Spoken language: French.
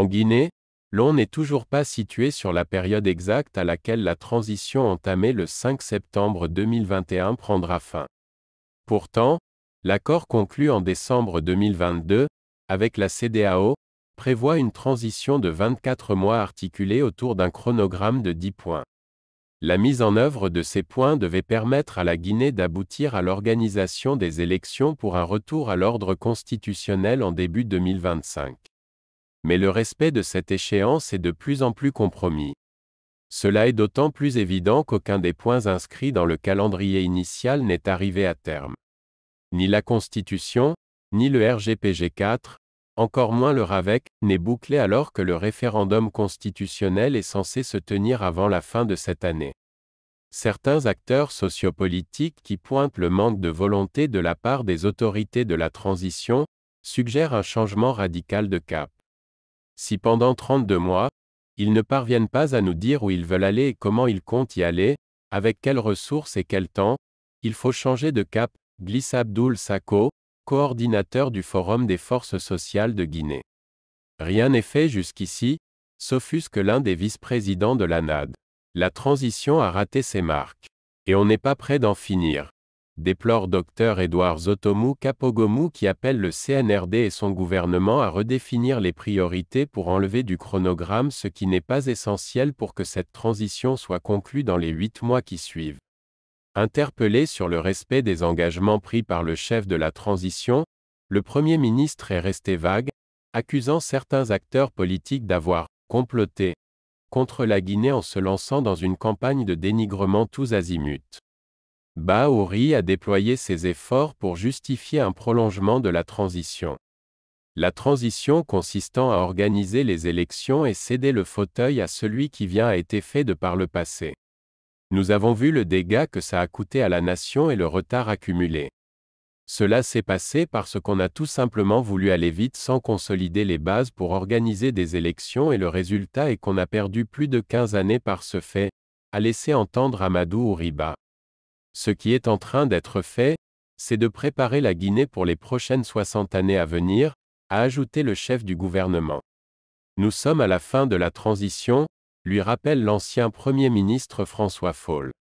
En Guinée, l'on n'est toujours pas situé sur la période exacte à laquelle la transition entamée le 5 septembre 2021 prendra fin. Pourtant, l'accord conclu en décembre 2022, avec la CDAO, prévoit une transition de 24 mois articulée autour d'un chronogramme de 10 points. La mise en œuvre de ces points devait permettre à la Guinée d'aboutir à l'organisation des élections pour un retour à l'ordre constitutionnel en début 2025 mais le respect de cette échéance est de plus en plus compromis. Cela est d'autant plus évident qu'aucun des points inscrits dans le calendrier initial n'est arrivé à terme. Ni la Constitution, ni le RGPG 4, encore moins le RAVEC, n'est bouclé alors que le référendum constitutionnel est censé se tenir avant la fin de cette année. Certains acteurs sociopolitiques qui pointent le manque de volonté de la part des autorités de la transition suggèrent un changement radical de cap. Si pendant 32 mois, ils ne parviennent pas à nous dire où ils veulent aller et comment ils comptent y aller, avec quelles ressources et quel temps, il faut changer de cap, glisse Abdoul Sako, coordinateur du Forum des forces sociales de Guinée. Rien n'est fait jusqu'ici, s'offusque l'un des vice-présidents de l'ANAD. La transition a raté ses marques. Et on n'est pas prêt d'en finir déplore Dr Edouard Zotomu Kapogomu qui appelle le CNRD et son gouvernement à redéfinir les priorités pour enlever du chronogramme ce qui n'est pas essentiel pour que cette transition soit conclue dans les huit mois qui suivent. Interpellé sur le respect des engagements pris par le chef de la transition, le Premier ministre est resté vague, accusant certains acteurs politiques d'avoir comploté contre la Guinée en se lançant dans une campagne de dénigrement tous azimuts. Baori a déployé ses efforts pour justifier un prolongement de la transition. La transition consistant à organiser les élections et céder le fauteuil à celui qui vient a été fait de par le passé. Nous avons vu le dégât que ça a coûté à la nation et le retard accumulé. Cela s'est passé parce qu'on a tout simplement voulu aller vite sans consolider les bases pour organiser des élections et le résultat est qu'on a perdu plus de 15 années par ce fait, a laissé entendre Amadou Ouriba. Ce qui est en train d'être fait, c'est de préparer la Guinée pour les prochaines 60 années à venir, a ajouté le chef du gouvernement. Nous sommes à la fin de la transition, lui rappelle l'ancien Premier ministre François Fall.